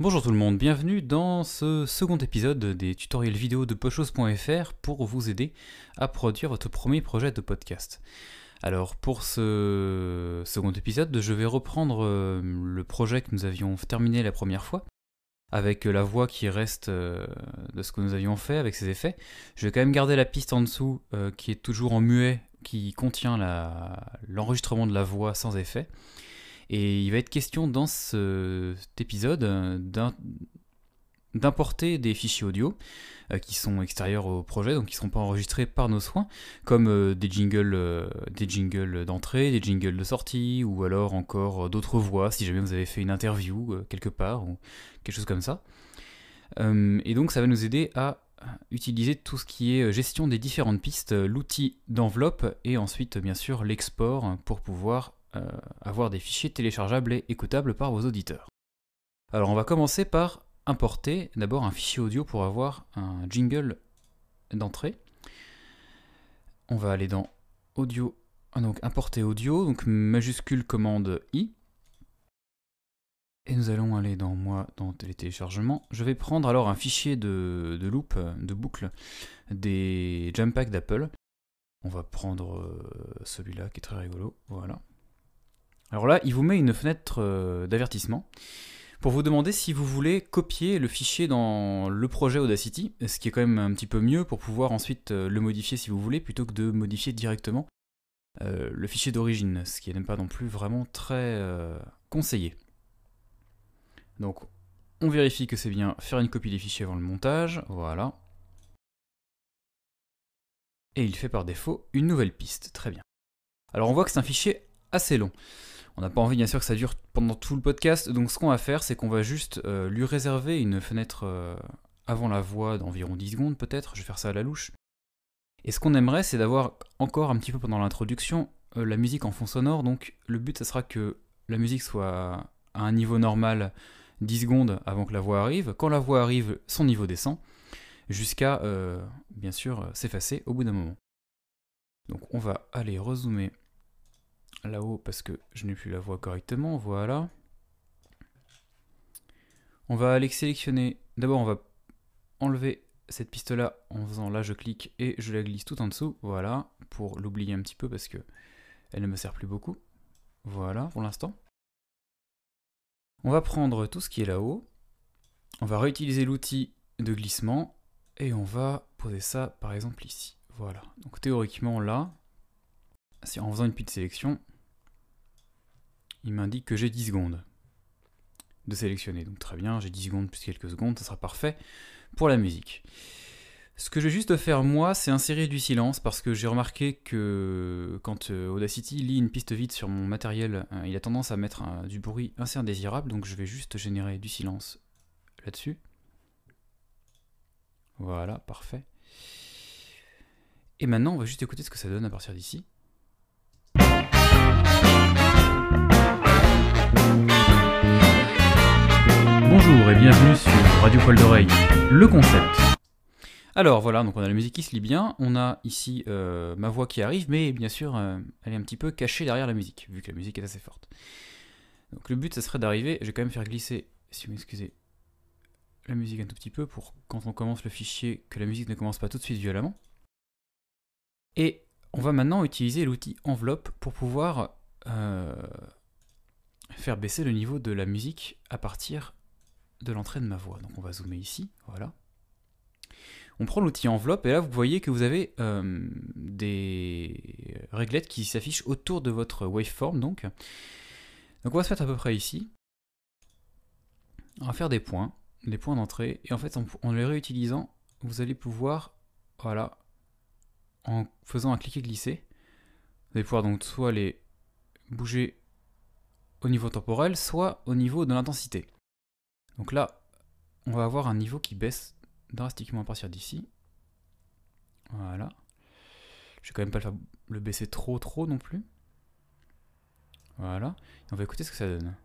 Bonjour tout le monde, bienvenue dans ce second épisode des tutoriels vidéo de pochose.fr pour vous aider à produire votre premier projet de podcast. Alors pour ce second épisode, je vais reprendre euh, le projet que nous avions terminé la première fois, avec euh, la voix qui reste euh, de ce que nous avions fait avec ses effets. Je vais quand même garder la piste en dessous qui est toujours en muet, qui contient l'enregistrement de la voix sans effet. Et il va être question dans cet épisode euh, d'importer des fichiers audio euh, qui sont extérieurs au projet, donc qui ne seront pas enregistrés par nos soins, comme euh, des jingles des jingles d'entrée, des jingles de sortie, ou alors encore d'autres voix, si jamais vous avez fait une interview quelque part, ou quelque chose comme ça. et donc ça va nous aider à utiliser tout ce qui est gestion des différentes pistes, l'outil d'enveloppe, et ensuite bien sûr l'export hein, pour pouvoir euh, avoir des fichiers téléchargeables et écoutables par vos auditeurs. Alors on va commencer par importer d'abord un fichier audio pour avoir un jingle d'entrée. On va aller dans audio, ah, donc importer audio, donc majuscule commande i. Et nous allons aller dans moi, dans téléchargement. Je vais prendre alors un fichier de, de loop, de boucle des Jump packs d'Apple. On va prendre euh, celui-là qui est très rigolo. Voilà. Alors là, il vous met une fenêtre euh, d'avertissement pour vous demander si vous voulez copier le fichier dans le projet Audacity, ce qui est quand même un petit peu mieux pour pouvoir ensuite euh, le modifier si vous voulez, plutôt que de modifier directement euh, le fichier d'origine, ce qui n'est pas non plus vraiment très conseillé. Donc on vérifie que c'est bien faire une copie des fichiers avant le montage, voilà. Et il fait par défaut une nouvelle piste, très bien. Alors on voit que c'est un fichier assez long. On n'a pas envie, bien sûr, que ça dure pendant tout le podcast. Donc, ce qu'on va faire, c'est qu'on va juste euh, lui réserver une fenêtre euh, avant la voix d'environ 10 secondes, peut-être. Je vais faire ça à la louche. Et ce qu'on aimerait, c'est d'avoir encore un petit peu pendant l'introduction euh, la musique en fond sonore. Donc, le but, ce sera que la musique soit à un niveau normal 10 secondes avant que la voix arrive. Quand la voix arrive, son niveau descend jusqu'à, bien sûr, s'effacer au bout d'un moment. Donc on va aller rezoomer là-haut parce que je n'ai plus la voix correctement, voilà. On va aller sélectionner, d'abord on va enlever cette piste là en faisant là je clique et je la glisse tout en dessous, voilà, pour l'oublier un petit peu parce que elle ne me sert plus beaucoup, voilà pour l'instant. On va prendre tout ce qui est là-haut, on va réutiliser l'outil de glissement et on va poser ça par exemple ici, voilà. Donc théoriquement là, si en faisant une petite sélection, il m'indique que j'ai 10 secondes de sélectionner. Donc très bien, j'ai 10 secondes plus quelques secondes, ça sera parfait pour la musique. Ce que je vais juste faire moi, c'est insérer du silence parce que j'ai remarqué que quand euh, Audacity lit une piste vide sur mon matériel, euh, il a tendance à mettre euh, du bruit assez indésirable, donc je vais juste générer du silence là-dessus. Voilà, parfait. Et maintenant, on va juste écouter ce que ça donne à partir d'ici. Bonjour et bienvenue sur Radio Poil d'Oreille, le concept. Alors voilà, donc on a la musique qui se lit bien, on a ici euh, ma voix qui arrive, mais bien sûr euh, elle est un petit peu cachée derrière la musique, vu que la musique est assez forte. Donc le but ça serait d'arriver, je vais quand même faire glisser, si vous m'excusez, la musique un tout petit peu pour quand on commence le fichier, que la musique ne commence pas tout de suite violemment. Et on va maintenant utiliser l'outil enveloppe pour pouvoir euh, faire baisser le niveau de la musique à partir de de l'entrée de ma voix. Donc on va zoomer ici, voilà. On prend l'outil enveloppe et là vous voyez que vous avez euh, des réglettes qui s'affichent autour de votre waveform donc. Donc on va se mettre à peu près ici. On va faire des points, des points d'entrée et en fait en, les réutilisant vous allez pouvoir, voilà, en faisant un cliquer glisser, vous allez pouvoir donc soit les bouger au niveau temporel, soit au niveau de l'intensité. Donc là, on va avoir un niveau qui baisse drastiquement à partir d'ici. Voilà. Je vais quand même pas le, baisser trop trop non plus. Voilà. Et on va écouter ce que ça donne.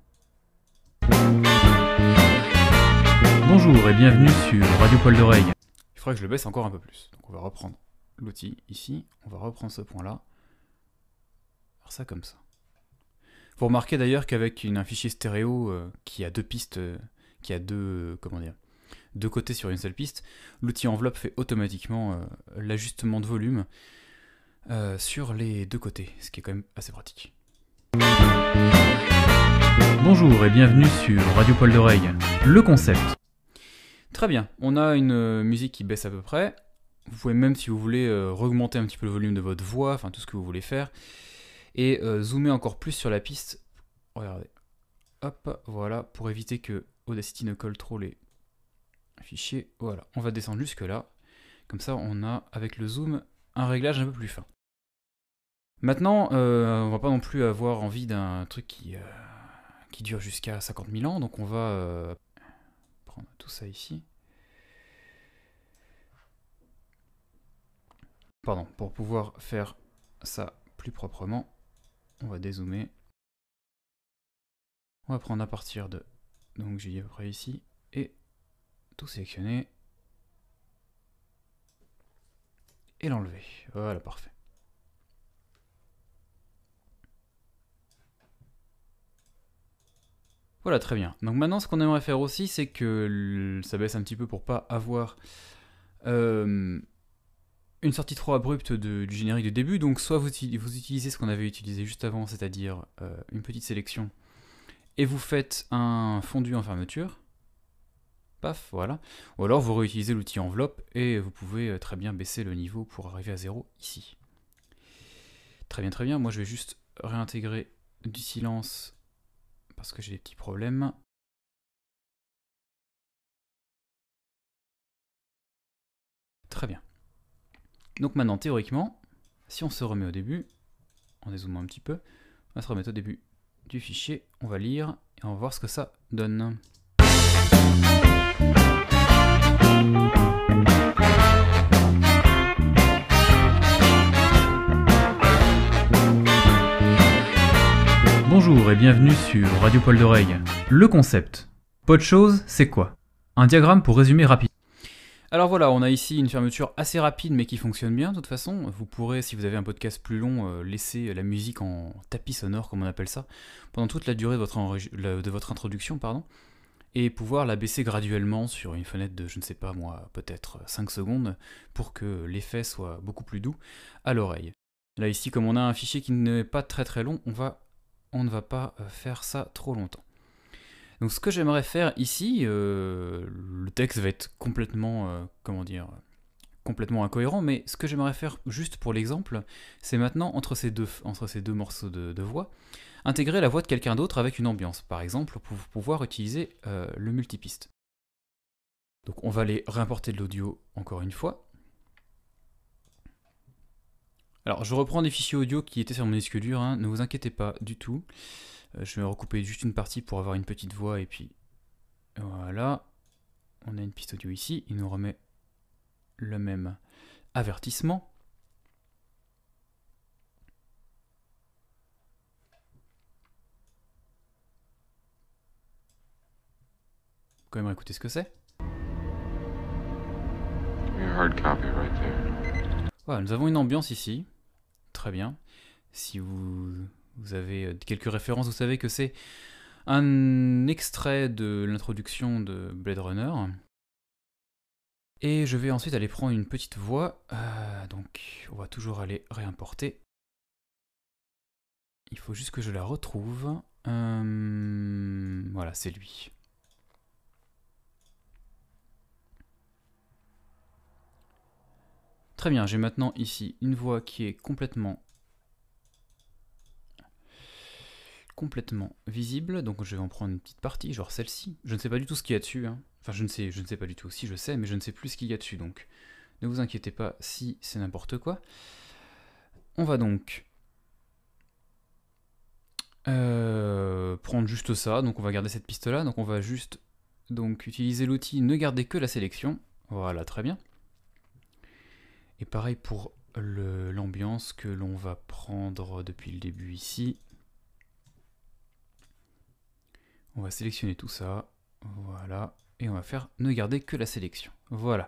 Bonjour et bienvenue sur Radio Poil d'Oreille. Il faudrait que je le baisse encore un peu plus. Donc on va reprendre l'outil ici. On va reprendre ce point là. Faire ça comme ça. Vous remarquez d'ailleurs qu'avec un fichier stéréo euh, qui a deux pistes euh, qui a deux, euh, comment dire, deux côtés sur une seule piste, l'outil enveloppe fait automatiquement euh, l'ajustement de volume euh, sur les deux côtés, ce qui est quand même assez pratique. Bonjour et bienvenue sur Radio Paul d'Oreille, le concept. Très bien, on a une musique qui baisse à peu près. Vous pouvez même, si vous voulez, augmenter un petit peu le volume de votre voix, enfin tout ce que vous voulez faire, et zoomer encore plus sur la piste. Regardez, hop, voilà, pour éviter que Audacity colle trop les fichiers voilà. On va descendre jusque là. Comme ça, on a, avec le zoom, un réglage un peu plus fin. Maintenant, euh, on va pas non plus avoir envie d'un truc qui, euh, qui dure jusqu'à 50 000 ans, donc on va euh, prendre tout ça ici. Pardon, pour pouvoir faire ça plus proprement, on va dézoomer. On va prendre à partir de donc j'ai à peu près ici, et tout sélectionner, et l'enlever. Voilà, parfait. Voilà, très bien. Donc maintenant, ce qu'on aimerait faire aussi, c'est que ça baisse un petit peu pour pas avoir euh, une sortie trop abrupte du générique de début. Donc soit vous, utilisez ce qu'on avait utilisé juste avant, c'est-à-dire euh, une petite sélection et vous faites un fondu en fermeture. Paf, voilà. Ou alors vous réutilisez l'outil enveloppe et vous pouvez euh, très bien baisser le niveau pour arriver à zéro ici. Très bien, très bien. Moi, je vais juste réintégrer du silence parce que j'ai des petits problèmes. Très bien. Donc maintenant, théoriquement, si on se remet au début, en dézoomant un petit peu, on va se remettre au début du fichier. On va lire et on va voir ce que ça donne. Bonjour et bienvenue sur Radio Pôle d'Oreille. Le concept. Pas de chose, c'est quoi Un diagramme pour résumer rapidement. Alors voilà, on a ici une fermeture assez rapide mais qui fonctionne bien de toute façon. Vous pourrez, si vous avez un podcast plus long, euh, laisser la musique en tapis sonore, comme on appelle ça, pendant toute la durée de votre, de votre introduction, pardon, et pouvoir la baisser graduellement sur une fenêtre de, je ne sais pas moi, peut-être 5 secondes, pour que l'effet soit beaucoup plus doux à l'oreille. Là ici, comme on a un fichier qui n'est pas très très long, on, va, on ne va pas euh, faire ça trop longtemps. Donc ce que j'aimerais faire ici, euh, le texte va être complètement, euh, comment dire, complètement incohérent, mais ce que j'aimerais faire juste pour l'exemple, c'est maintenant entre ces deux, entre ces deux morceaux de, voix, intégrer la voix de quelqu'un d'autre avec une ambiance, par exemple, pour pouvoir utiliser euh, le multipiste. Donc on va aller réimporter de l'audio encore une fois. Alors je reprends des fichiers audio qui étaient sur mon disque dur, hein. ne vous inquiétez pas du tout. Euh, je vais recouper juste une partie pour avoir une petite voix et puis voilà. On a une piste audio ici, il nous remet le même avertissement. Quand même écouter ce que c'est. Voilà, nous avons une ambiance ici. Très bien. Si vous vous avez euh, quelques références, vous savez que c'est un extrait de l'introduction de Blade Runner. Et je vais ensuite aller prendre une petite voix. Euh, donc on va toujours aller réimporter. Il faut juste que je la retrouve. Euh, voilà, c'est lui. Très bien, j'ai maintenant ici une voix qui est complètement complètement visible, donc je vais en prendre une petite partie, genre celle-ci. Je ne sais pas du tout ce qu'il y a dessus, hein. enfin je ne sais, je ne sais pas du tout, si je sais, mais je ne sais plus ce qu'il y a dessus, donc ne vous inquiétez pas si c'est n'importe quoi. On va donc euh, prendre juste ça, donc on va garder cette piste-là, donc on va juste donc utiliser l'outil ne garder que la sélection, voilà, très bien. Et pareil pour l'ambiance que l'on va prendre depuis le début ici, On va sélectionner tout ça. Voilà. Et on va faire ne garder que la sélection. Voilà.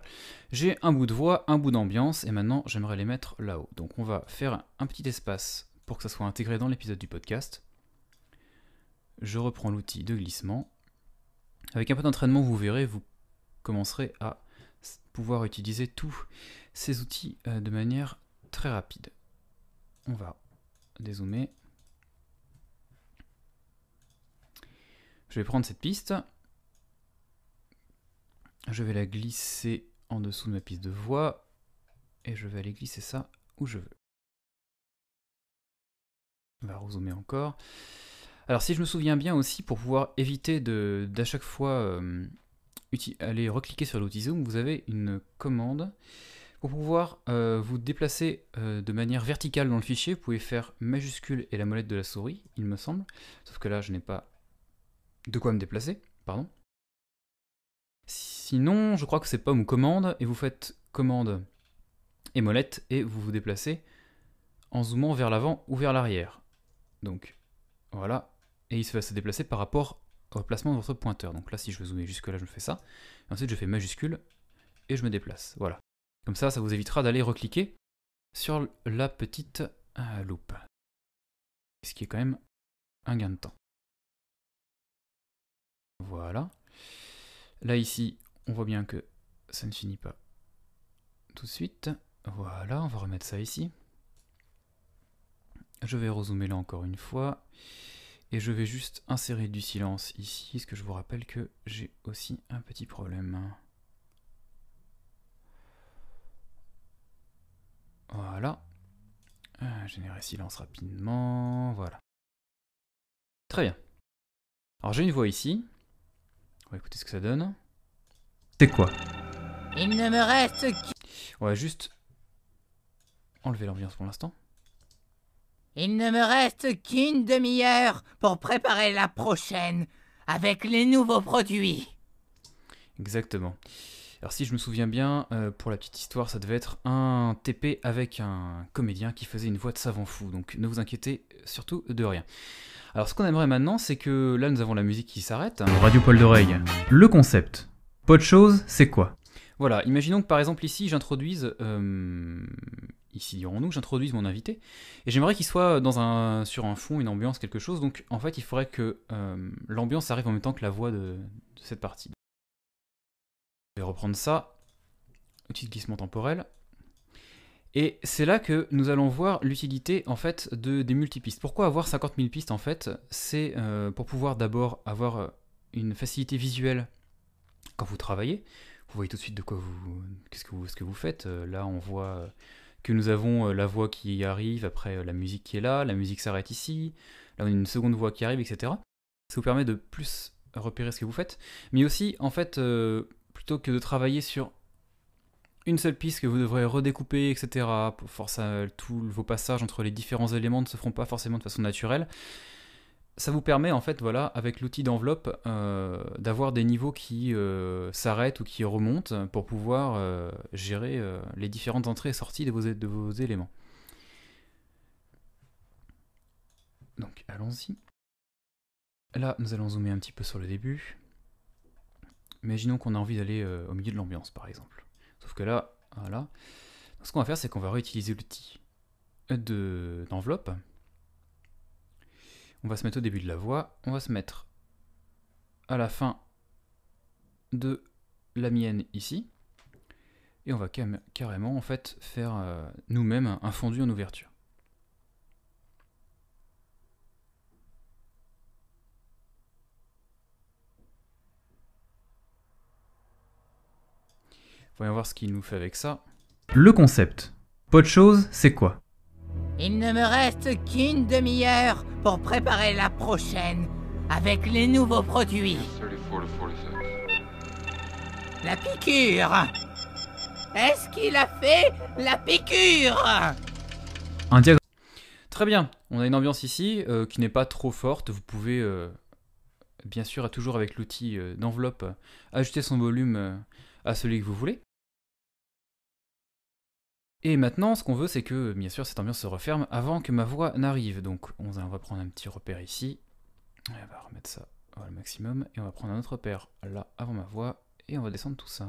J'ai un bout de voix, un bout d'ambiance, et maintenant j'aimerais les mettre là-haut. Donc on va faire un petit espace pour que ça soit intégré dans l'épisode du podcast. Je reprends l'outil de glissement. Avec un peu d'entraînement, vous verrez, vous commencerez à pouvoir utiliser tous ces outils euh, de manière très rapide. On va dézoomer. Je vais prendre cette piste. Je vais la glisser en dessous de ma piste de voix. Et je vais aller glisser ça où je veux. On va rezoomer encore. Alors si je me souviens bien aussi, pour pouvoir éviter d'à chaque fois euh, aller recliquer sur l'outil zoom, vous avez une commande. Pour pouvoir euh, vous déplacer euh, de manière verticale dans le fichier, vous pouvez faire majuscule et la molette de la souris, il me semble. Sauf que là, je n'ai pas de quoi me déplacer, pardon. Sinon, je crois que c'est pas une commande, et vous faites commande et molette, et vous vous déplacez en zoomant vers l'avant ou vers l'arrière. Donc, voilà. Et il se va se déplacer par rapport au placement de votre pointeur. Donc là, si je veux zoomer jusque-là, je fais ça. ensuite, je fais majuscule, et je me déplace. Voilà. Comme ça, ça vous évitera d'aller recliquer sur la petite euh, loupe. Ce qui est quand même un gain de temps. Voilà. Là ici, on voit bien que ça ne finit pas tout de suite. Voilà, on va remettre ça ici. Je vais rezoomer là encore une fois. Et je vais juste insérer du silence ici, ce que je vous rappelle que j'ai aussi un petit problème. Voilà. Euh, générer silence rapidement, voilà. Très bien. Alors j'ai une voix ici, on va écouter ce que ça donne. C'est quoi Il ne me reste On va juste enlever l'ambiance pour l'instant. Il ne me reste qu'une demi-heure pour préparer la prochaine avec les nouveaux produits. Exactement si je me souviens bien, euh, pour la petite histoire, ça devait être un TP avec un comédien qui faisait une voix de savant fou, donc ne vous inquiétez surtout de rien. Alors ce qu'on aimerait maintenant, c'est que là nous avons la musique qui s'arrête. Radio Paul d'oreille. Le concept. Pas de chose, c'est quoi Voilà, imaginons que par exemple ici j'introduise... Euh, ici dirons-nous, j'introduise mon invité, et j'aimerais qu'il soit dans un, sur un fond, une ambiance, quelque chose, donc en fait il faudrait que euh, l'ambiance arrive en même temps que la voix de, de cette partie prendre ça. de glissement temporel. Et c'est là que nous allons voir l'utilité en fait de, des multipistes. Pourquoi avoir 50 000 pistes en fait C'est euh, pour pouvoir d'abord avoir euh, une facilité visuelle quand vous travaillez. Vous voyez tout de suite de quoi vous, qu'est-ce que vous, ce que vous faites. Euh, là, on voit que nous avons la voix qui arrive, après la musique qui est là, la musique s'arrête ici. Là, on a une seconde voix qui arrive, etc. Ça vous permet de plus repérer ce que vous faites, mais aussi en fait plutôt que de travailler sur une seule piste que vous devrez redécouper, etc. Pour force tous vos passages entre les différents éléments ne se feront pas forcément de façon naturelle. Ça vous permet en fait, voilà, avec l'outil d'enveloppe, euh, d'avoir des niveaux qui euh, s'arrêtent ou qui remontent pour pouvoir euh, gérer les différentes entrées et sorties de vos, de vos éléments. Donc allons-y. Là, nous allons zoomer un petit peu sur le début. Imaginons qu'on a envie d'aller euh, au milieu de l'ambiance, par exemple. Sauf que là, voilà. Ce qu'on va faire, c'est qu'on va réutiliser l'outil d'enveloppe. On va se mettre au début de la voix. On va se mettre à la fin de la mienne ici. Et on va carrément en fait faire euh, nous-mêmes un fondu en ouverture. Voyons voir ce qu'il nous fait avec ça. Le concept. Pas de chose, c'est quoi Il ne me reste qu'une demi-heure pour préparer la prochaine avec les nouveaux produits. La piqûre Est-ce qu'il a fait la piqûre Un Très bien, on a une ambiance ici euh, qui n'est pas trop forte. Vous pouvez, euh, bien sûr, toujours avec l'outil euh, d'enveloppe, ajuster son volume à celui que vous voulez. Et maintenant, ce qu'on veut, c'est que, bien sûr, cette ambiance se referme avant que ma voix n'arrive. Donc, on va prendre un petit repère ici. On va remettre ça au maximum. Et on va prendre un autre repère là, avant ma voix. Et on va descendre tout ça.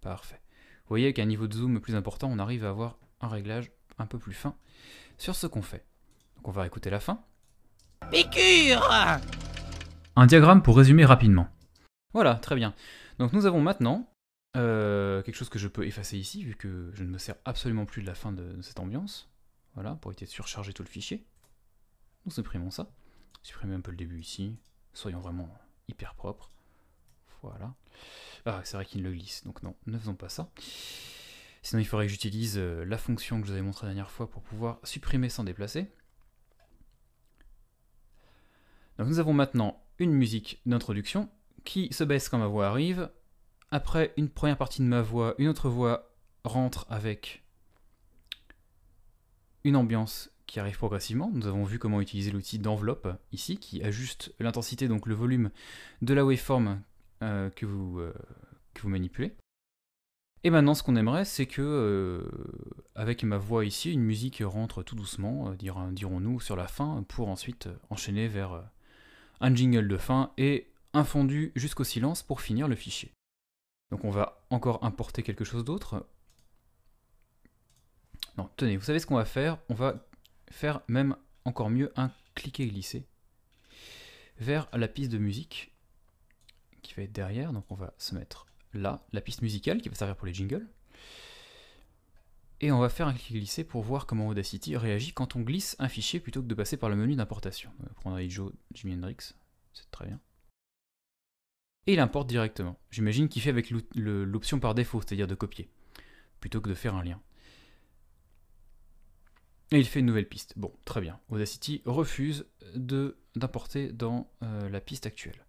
Parfait. Vous voyez qu'à un niveau de zoom plus important, on arrive à avoir un réglage un peu plus fin sur ce qu'on fait. Donc on va écouter la fin. Picure Un diagramme pour résumer rapidement. Voilà, très bien. Donc nous avons maintenant euh, quelque chose que je peux effacer ici, vu que je ne me sers absolument plus de la fin de, cette ambiance. Voilà, pour éviter de surcharger tout le fichier. Nous supprimons ça. Supprimer un peu le début ici. Soyons vraiment hyper propres. Voilà. Ah, c'est vrai qu'il le glisse, donc non, ne faisons pas ça. Sinon, il faudrait que j'utilise euh, la fonction que je vous avais montrée la dernière fois pour pouvoir supprimer sans déplacer. Donc nous avons maintenant une musique d'introduction qui se baisse quand ma voix arrive, après une première partie de ma voix, une autre voix rentre avec une ambiance qui arrive progressivement. Nous avons vu comment utiliser l'outil d'enveloppe ici, qui ajuste l'intensité, donc le volume de la waveform euh, que, vous, euh, vous manipulez. Et maintenant, ce qu'on aimerait, c'est que, euh, avec ma voix ici, une musique rentre tout doucement, dirons-nous, sur la fin, pour ensuite enchaîner vers un jingle de fin et un fondu jusqu'au silence pour finir le fichier. Donc on va encore importer quelque chose d'autre. Non, tenez, vous savez ce qu'on va faire On va faire même encore mieux un cliquer-glisser vers la piste de musique qui va être derrière. Donc on va se mettre là, la piste musicale qui va servir pour les jingles. Et on va faire un clic-glisser pour voir comment Audacity réagit quand on glisse un fichier plutôt que de passer par le menu d'importation. On va prendre Ijo Jimi Hendrix, c'est très bien et il importe directement. J'imagine qu'il fait avec l'option par défaut, c'est-à-dire de copier, plutôt que de faire un lien. Et il fait une nouvelle piste. Bon, très bien. Audacity refuse d'importer dans euh, la piste actuelle.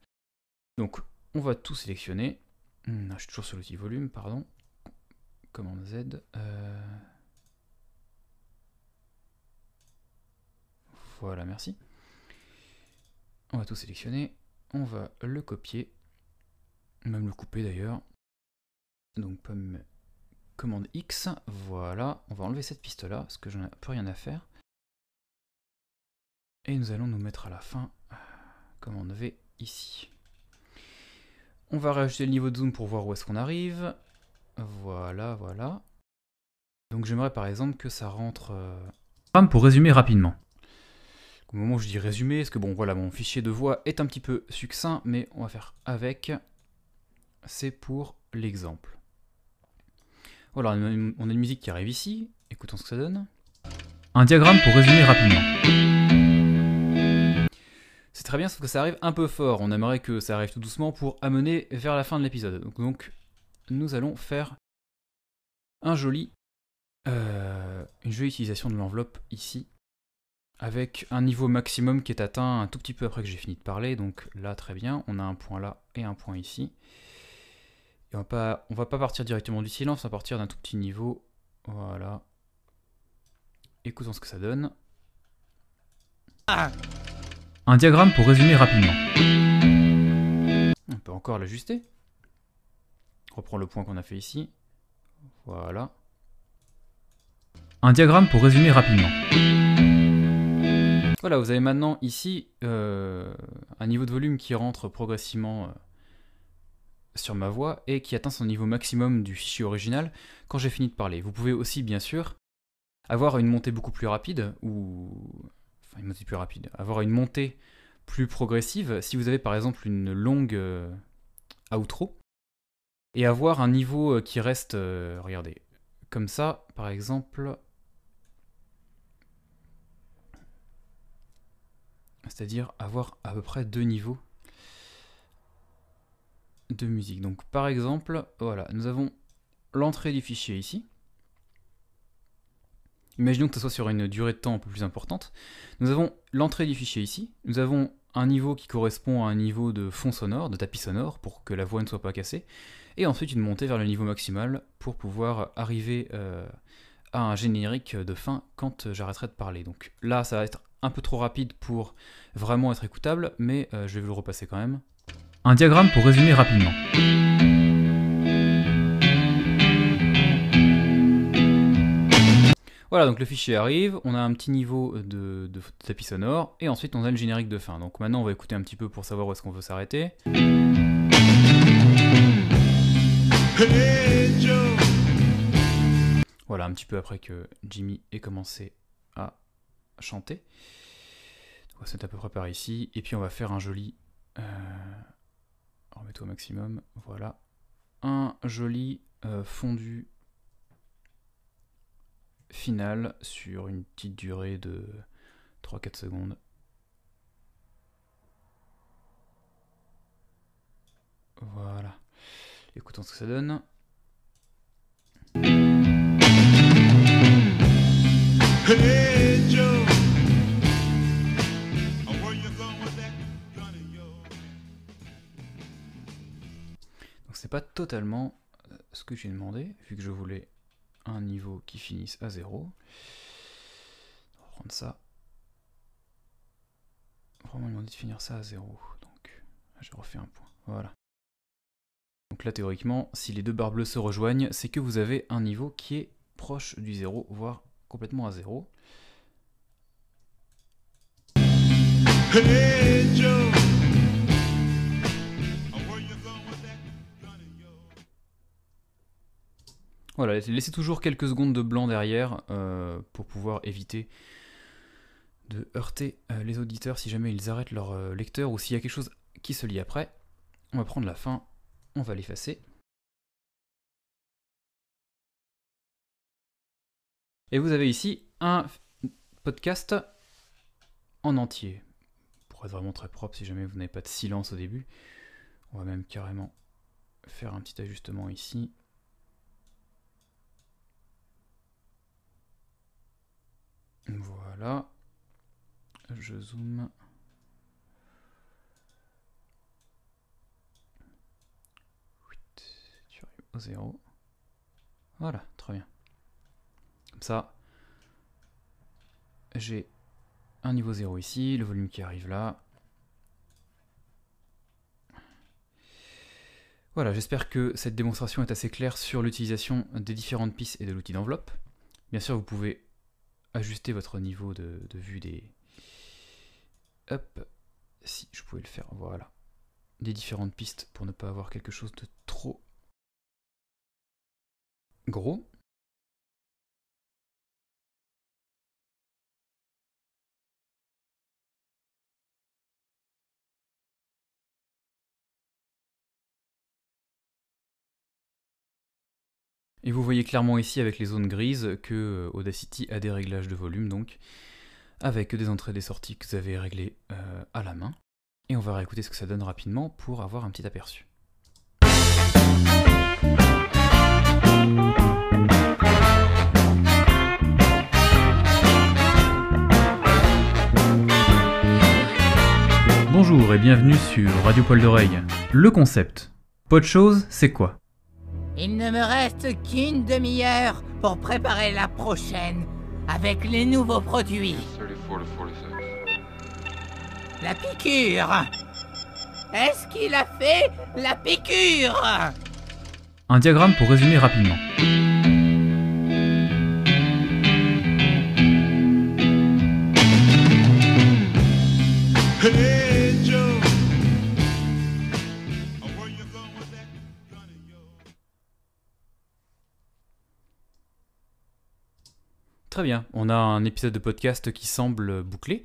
Donc, on va tout sélectionner. Hmm, ah, je suis toujours sur l'outil volume, pardon. Commande Z. Euh. Voilà, merci. On va tout sélectionner. On va le copier même le couper d'ailleurs. Donc commande X, voilà, on va enlever cette piste là, parce que j'en ai plus rien à faire. Et nous allons nous mettre à la fin commande V ici. On va rajouter le niveau de zoom pour voir où est-ce qu'on arrive. Voilà, voilà. Donc j'aimerais par exemple que ça rentre... Euh, pour résumer rapidement. Au moment où je dis résumer, parce que bon voilà, mon fichier de voix est un petit peu succinct, mais on va faire avec c'est pour l'exemple. Voilà, on a une musique qui arrive ici, écoutons ce que ça donne. Un diagramme pour résumer rapidement. C'est très bien, sauf que ça arrive un peu fort. On aimerait que ça arrive tout doucement pour amener vers la fin de l'épisode. Donc, nous allons faire un joli, euh, une jolie utilisation de l'enveloppe ici, avec un niveau maximum qui est atteint un tout petit peu après que j'ai fini de parler. Donc là, très bien, on a un point là et un point ici on va pas, va pas partir directement du silence, on va partir d'un tout petit niveau. Voilà. Écoutons ce que ça donne. Un diagramme pour résumer rapidement. On peut encore l'ajuster. Reprends le point qu'on a fait ici. Voilà. Un diagramme pour résumer rapidement. Voilà, vous avez maintenant ici euh, un niveau de volume qui rentre progressivement euh, sur ma voix et qui atteint son niveau maximum du fichier original quand j'ai fini de parler. Vous pouvez aussi, bien sûr, avoir une montée beaucoup plus rapide, ou... Enfin, une montée plus rapide. Avoir une montée plus progressive si vous avez par exemple une longue euh, outro, et avoir un niveau euh, qui reste, euh, regardez, comme ça, par exemple... C'est-à-dire avoir à peu près deux niveaux de musique. Donc par exemple, voilà, nous avons l'entrée du fichier ici. Imaginons que ce soit sur une durée de temps un peu plus importante. Nous avons l'entrée du fichier ici. Nous avons un niveau qui correspond à un niveau de fond sonore, de tapis sonore, pour que la voix ne soit pas cassée. Et ensuite une montée vers le niveau maximal pour pouvoir arriver euh, à un générique de fin quand j'arrêterai de parler. Donc là, ça va être un peu trop rapide pour vraiment être écoutable, mais euh, je vais vous le repasser quand même. Un diagramme pour résumer rapidement. Voilà, donc le fichier arrive, on a un petit niveau euh, de, tapis sonore, et ensuite on a le générique de fin. Donc maintenant on va écouter un petit peu pour savoir où est-ce qu'on veut s'arrêter. Voilà, un petit peu après que Jimmy ait commencé à chanter. On C'est à peu près par ici. Et puis on va faire un joli... Euh, Mets-toi au maximum, voilà, un joli euh, fondu final sur une petite durée de 3-4 secondes. Voilà. Écoutons ce que ça donne. pas totalement euh, ce que j'ai demandé, vu que je voulais un niveau qui finisse à 0. On prendre ça. Vraiment, ils m'ont dit de finir ça à 0. Donc, je refais un point. Voilà. Donc là, théoriquement, si les deux barres bleues se rejoignent, c'est que vous avez un niveau qui est proche du 0, voire complètement à 0. Voilà, laissez toujours quelques secondes de blanc derrière euh, pour pouvoir éviter de heurter euh, les auditeurs si jamais ils arrêtent leur euh, lecteur ou s'il y a quelque chose qui se lit après. On va prendre la fin, on va l'effacer. Et vous avez ici un podcast en entier. Pour être vraiment très propre si jamais vous n'avez pas de silence au début. On va même carrément faire un petit ajustement ici. Voilà. Je zoome. au zéro. Voilà, très bien. Comme ça, j'ai un niveau 0 ici, le volume qui arrive là. Voilà, j'espère que cette démonstration est assez claire sur l'utilisation des différentes pistes et de l'outil d'enveloppe. Bien sûr, vous pouvez ajuster votre niveau de, de vue des... Hop, si je pouvais le faire, voilà. Des différentes pistes pour ne pas avoir quelque chose de trop gros. Et vous voyez clairement ici avec les zones grises que euh, Audacity a des réglages de volume donc avec des entrées et des sorties que vous avez réglées euh, à la main. Et on va réécouter ce que ça donne rapidement pour avoir un petit aperçu. Bonjour et bienvenue sur Radio Poil d'Oreille. Le concept. Pas de choses, c'est quoi il ne me reste qu'une demi-heure pour préparer la prochaine avec les nouveaux produits. La piqûre Est-ce qu'il a fait la piqûre Un diagramme pour résumer rapidement. Très bien, on a un épisode de podcast qui semble bouclé.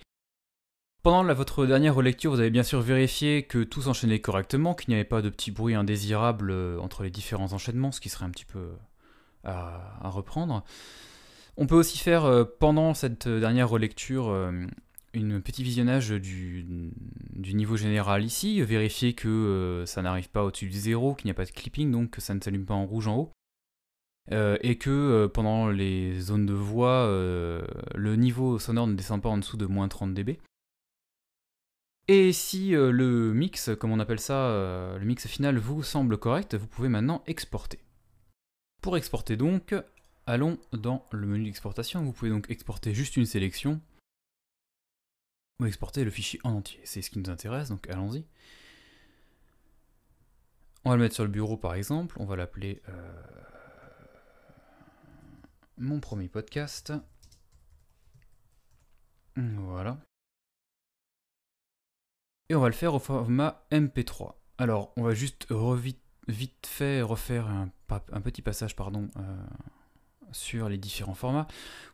Pendant votre dernière relecture, vous avez bien sûr vérifié que tout s'enchaînait correctement, qu'il n'y avait pas de petits bruits indésirables euh, entre les différents enchaînements, ce qui serait un petit peu à, reprendre. On peut aussi faire, euh, pendant cette dernière relecture, euh, un petit visionnage du, niveau général ici, vérifier que ça n'arrive pas au-dessus du zéro, qu'il n'y a pas de clipping, donc que ça ne s'allume pas en rouge en haut. Euh, et que euh, pendant les zones de voix, euh, le niveau sonore ne descend pas en dessous de moins 30 dB. Et si le mix, comme on appelle ça, le mix final vous semble correct, vous pouvez maintenant exporter. Pour exporter donc, allons dans le menu d'exportation, vous pouvez donc exporter juste une sélection, ou exporter le fichier en entier, c'est ce qui nous intéresse, donc allons-y. On va le mettre sur le bureau par exemple, on va l'appeler mon premier podcast. Voilà. Et on va le faire au format MP3. Alors, on va juste vite fait refaire un, petit passage pardon, euh, sur les différents formats.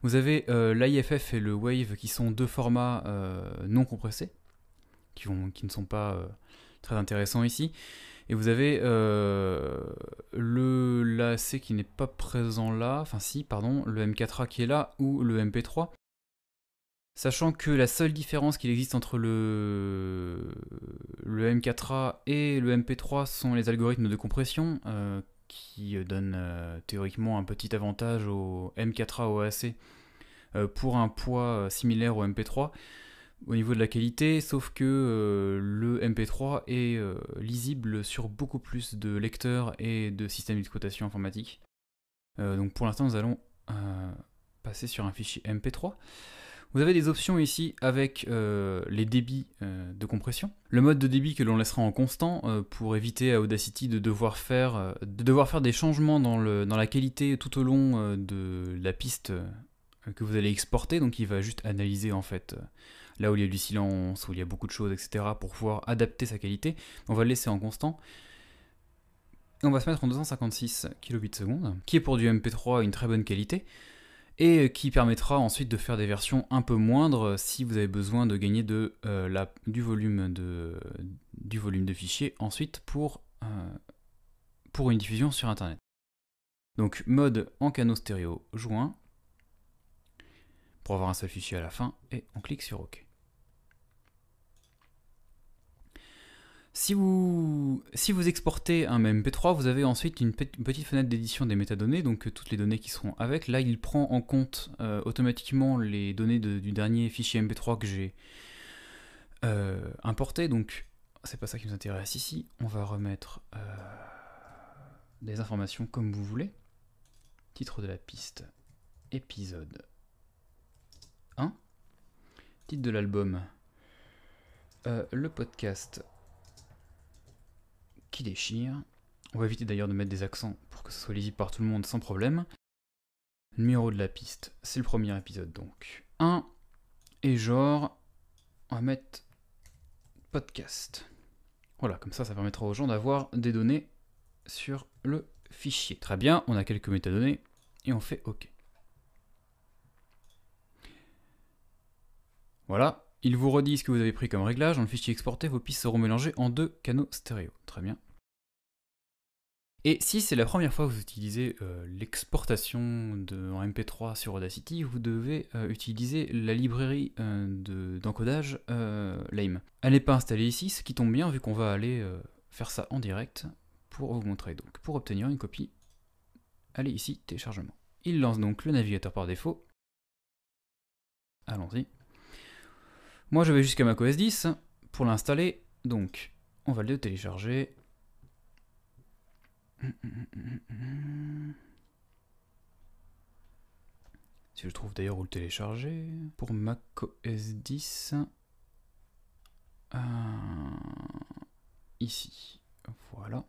Vous avez euh, l'IFF et le Wave qui sont deux formats euh, non compressés, qui, vont, qui ne sont pas très intéressants ici. Et vous avez euh, le l'AC qui n'est pas présent là, enfin si, pardon, le M4A qui est là, ou le MP3. Sachant que la seule différence qu'il existe entre le, M4A et le MP3 sont les algorithmes de compression, euh, qui donnent euh, théoriquement un petit avantage au M4A au AAC pour un poids similaire au MP3 au niveau de la qualité, sauf que euh, le MP3 est euh, lisible sur beaucoup plus de lecteurs et de systèmes d'exploitation informatique. Euh, donc pour l'instant, nous allons passer sur un fichier MP3. Vous avez des options ici avec les débits de compression, le mode de débit que l'on laissera en constant pour éviter à Audacity de devoir faire, de devoir faire des changements dans, dans la qualité tout au long de la piste que vous allez exporter, donc il va juste analyser en fait là où il y a du silence, où il y a beaucoup de choses, etc., pour pouvoir adapter sa qualité. On va le laisser en constant. Et on va se mettre en 256 kbps, qui est pour du MP3 une très bonne qualité, et qui permettra ensuite de faire des versions un peu moindres si vous avez besoin de gagner de, euh, la, du, volume de, du volume de fichiers ensuite pour, euh, pour une diffusion sur Internet. Donc mode en canaux stéréo joint pour avoir un seul fichier à la fin et on clique sur OK. Si vous, si vous exportez un MP3, vous avez ensuite une petite fenêtre d'édition des métadonnées, donc euh, toutes les données qui seront avec. Là, il prend en compte euh, automatiquement les données du dernier fichier MP3 que j'ai euh, importé, donc c'est pas ça qui nous intéresse ici. On va remettre euh, des informations comme vous voulez. Titre de la piste, épisode 1. Titre de l'album, le podcast qui déchire. On va éviter d'ailleurs de mettre des accents pour que ce soit lisible par tout le monde sans problème. Numéro de la piste, c'est le premier épisode donc. 1. Et genre, on va mettre podcast. Voilà, comme ça, ça permettra aux gens d'avoir des données sur le fichier. Très bien, on a quelques métadonnées et on fait OK. Voilà, il vous redit ce que vous avez pris comme réglage. Dans le fichier exporté, vos pistes seront mélangées en deux canaux stéréo. Très bien. Et si c'est la première fois que vous utilisez euh, l'exportation en MP3 sur Audacity, vous devez euh, utiliser la librairie euh, d'encodage LAME. Elle n'est pas installée ici, ce qui tombe bien vu qu'on va aller faire ça en direct pour vous montrer. Donc pour obtenir une copie, allez ici, téléchargement. Il lance donc le navigateur par défaut. Allons-y. Moi, je vais jusqu'à macOS 10 pour l'installer. Donc, on va le télécharger. Si je trouve d'ailleurs où le télécharger. Pour macOS 10. Euh, ici. Voilà.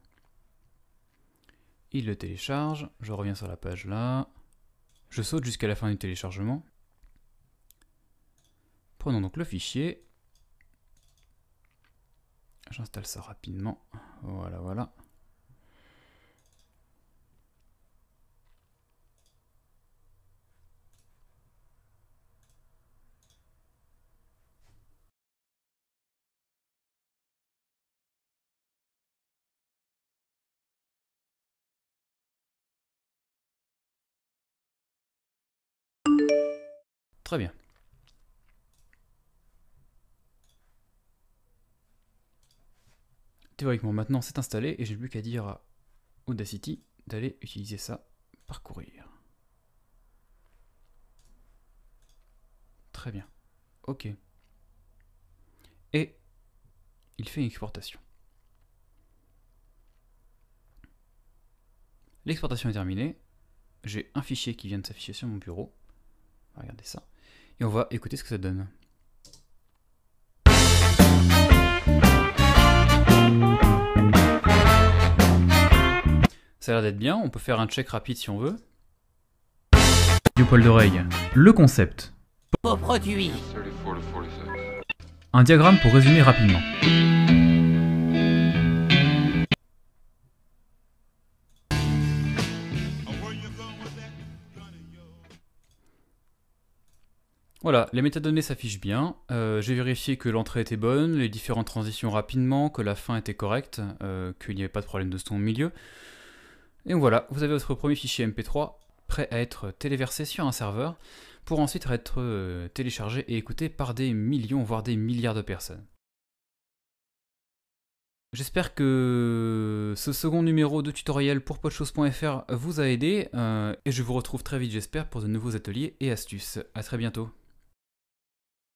Il le télécharge. Je reviens sur la page là. Je saute jusqu'à la fin du téléchargement. Prenons donc le fichier. J'installe ça rapidement. Voilà, voilà. Très bien. théoriquement maintenant c'est installé et j'ai plus qu'à dire à Audacity d'aller utiliser ça parcourir. Très bien. Ok. Et il fait une exportation. L'exportation est terminée. J'ai un fichier qui vient de s'afficher sur mon bureau. Regardez ça. Et on va écouter ce que ça donne. d'être bien, on peut faire un check rapide si on veut. Du poil d'oreille. Le concept. produit. Un diagramme pour résumer rapidement. Voilà, les métadonnées s'affichent bien. Euh, j'ai vérifié que l'entrée était bonne, les différentes transitions rapidement, que la fin était correcte, euh, qu'il n'y avait pas de problème de son au milieu. Et voilà, vous avez votre premier fichier MP3 prêt à être téléversé sur un serveur pour ensuite être euh, téléchargé et écouté par des millions, voire des milliards de personnes. J'espère que ce second numéro de tutoriel pour podchose.fr vous a aidé euh, et je vous retrouve très vite j'espère pour de nouveaux ateliers et astuces. A très bientôt